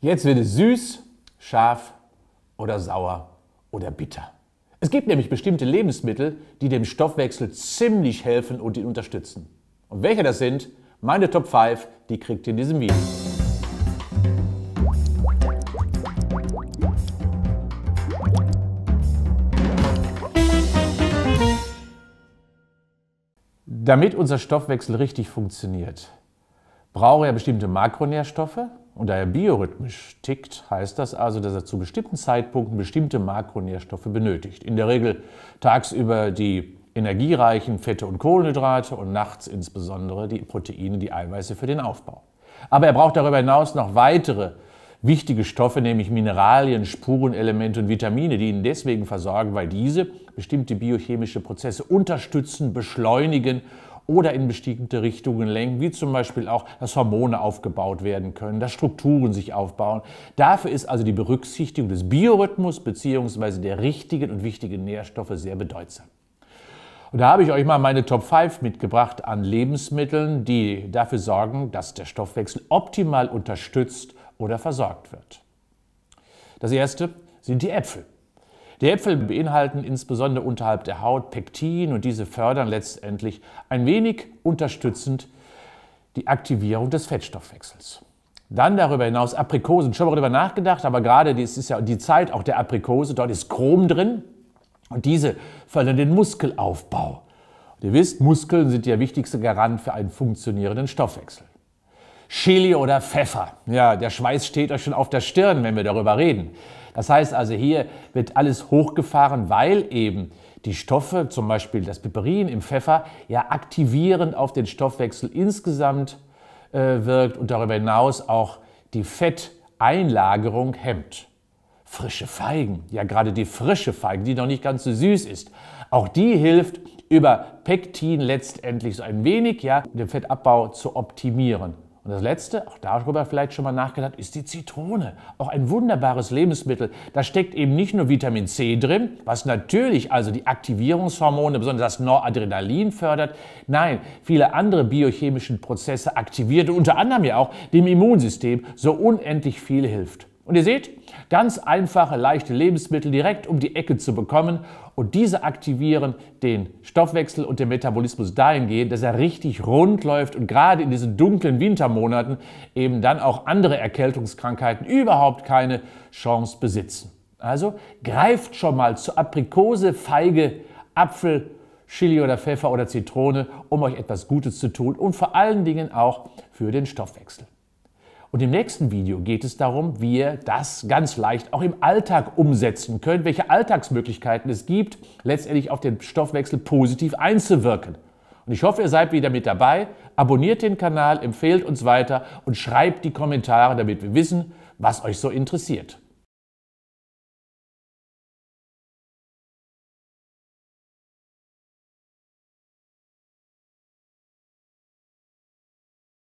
Jetzt wird es süß, scharf oder sauer oder bitter. Es gibt nämlich bestimmte Lebensmittel, die dem Stoffwechsel ziemlich helfen und ihn unterstützen. Und welche das sind, meine Top 5, die kriegt ihr in diesem Video. Damit unser Stoffwechsel richtig funktioniert, braucht er bestimmte Makronährstoffe, und da er biorhythmisch tickt, heißt das also, dass er zu bestimmten Zeitpunkten bestimmte Makronährstoffe benötigt. In der Regel tagsüber die energiereichen Fette und Kohlenhydrate und nachts insbesondere die Proteine, die Eiweiße für den Aufbau. Aber er braucht darüber hinaus noch weitere wichtige Stoffe, nämlich Mineralien, Spurenelemente und Vitamine, die ihn deswegen versorgen, weil diese bestimmte biochemische Prozesse unterstützen, beschleunigen oder in bestimmte Richtungen lenken, wie zum Beispiel auch, dass Hormone aufgebaut werden können, dass Strukturen sich aufbauen. Dafür ist also die Berücksichtigung des Biorhythmus bzw. der richtigen und wichtigen Nährstoffe sehr bedeutsam. Und da habe ich euch mal meine Top 5 mitgebracht an Lebensmitteln, die dafür sorgen, dass der Stoffwechsel optimal unterstützt oder versorgt wird. Das erste sind die Äpfel. Die Äpfel beinhalten insbesondere unterhalb der Haut Pektin und diese fördern letztendlich ein wenig unterstützend die Aktivierung des Fettstoffwechsels. Dann darüber hinaus Aprikosen. Schon mal darüber nachgedacht, aber gerade das ist ja die Zeit auch der Aprikose. Dort ist Chrom drin und diese fördern den Muskelaufbau. Und ihr wisst, Muskeln sind der wichtigste Garant für einen funktionierenden Stoffwechsel. Chili oder Pfeffer. Ja, der Schweiß steht euch schon auf der Stirn, wenn wir darüber reden. Das heißt also, hier wird alles hochgefahren, weil eben die Stoffe, zum Beispiel das Piperin im Pfeffer, ja aktivierend auf den Stoffwechsel insgesamt äh, wirkt und darüber hinaus auch die Fetteinlagerung hemmt. Frische Feigen, ja gerade die frische Feige, die noch nicht ganz so süß ist, auch die hilft über Pektin letztendlich so ein wenig, ja, den Fettabbau zu optimieren. Und das Letzte, auch darüber vielleicht schon mal nachgedacht, ist die Zitrone. Auch ein wunderbares Lebensmittel. Da steckt eben nicht nur Vitamin C drin, was natürlich also die Aktivierungshormone, besonders das Noradrenalin fördert. Nein, viele andere biochemische Prozesse aktiviert und unter anderem ja auch dem Immunsystem so unendlich viel hilft. Und ihr seht, ganz einfache, leichte Lebensmittel direkt um die Ecke zu bekommen und diese aktivieren den Stoffwechsel und den Metabolismus dahingehend, dass er richtig rund läuft und gerade in diesen dunklen Wintermonaten eben dann auch andere Erkältungskrankheiten überhaupt keine Chance besitzen. Also greift schon mal zu Aprikose, Feige, Apfel, Chili oder Pfeffer oder Zitrone, um euch etwas Gutes zu tun und vor allen Dingen auch für den Stoffwechsel. Und im nächsten Video geht es darum, wie ihr das ganz leicht auch im Alltag umsetzen könnt, welche Alltagsmöglichkeiten es gibt, letztendlich auf den Stoffwechsel positiv einzuwirken. Und ich hoffe, ihr seid wieder mit dabei. Abonniert den Kanal, empfehlt uns weiter und schreibt die Kommentare, damit wir wissen, was euch so interessiert.